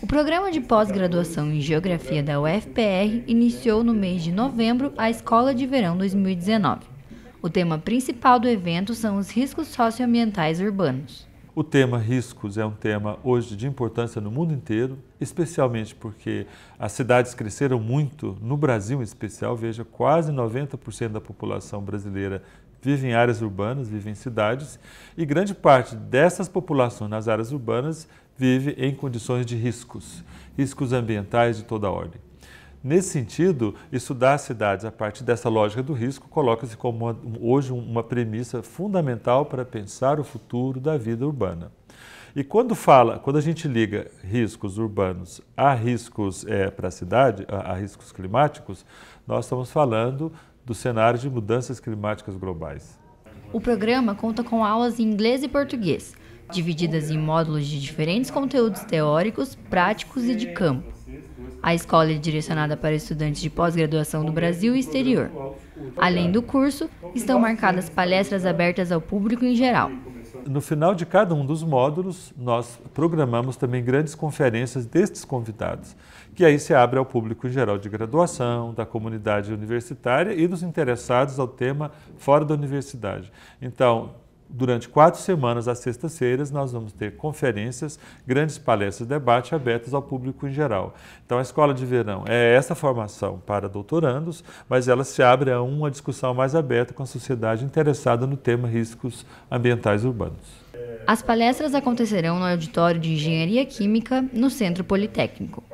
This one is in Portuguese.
O programa de pós-graduação em Geografia da UFPR iniciou no mês de novembro a Escola de Verão 2019. O tema principal do evento são os riscos socioambientais urbanos. O tema riscos é um tema hoje de importância no mundo inteiro, especialmente porque as cidades cresceram muito, no Brasil em especial, veja, quase 90% da população brasileira vive em áreas urbanas, vive em cidades, e grande parte dessas populações nas áreas urbanas vive em condições de riscos, riscos ambientais de toda ordem. Nesse sentido, estudar as cidades a partir dessa lógica do risco coloca-se como uma, hoje uma premissa fundamental para pensar o futuro da vida urbana. E quando fala, quando a gente liga riscos urbanos a riscos é, para a cidade, a, a riscos climáticos, nós estamos falando do cenário de mudanças climáticas globais. O programa conta com aulas em inglês e português, divididas em módulos de diferentes conteúdos teóricos, práticos e de campo. A escola é direcionada para estudantes de pós-graduação do Brasil e exterior. Além do curso, estão marcadas palestras abertas ao público em geral. No final de cada um dos módulos, nós programamos também grandes conferências destes convidados, que aí se abre ao público em geral de graduação, da comunidade universitária e dos interessados ao tema fora da universidade. Então, durante quatro semanas às sextas-feiras, nós vamos ter conferências, grandes palestras e debates abertas ao público em geral. Então, a Escola de Verão é essa formação para doutorandos, mas ela se abre a uma discussão mais aberta com a sociedade interessada no tema riscos ambientais urbanos. As palestras acontecerão no Auditório de Engenharia Química, no Centro Politécnico.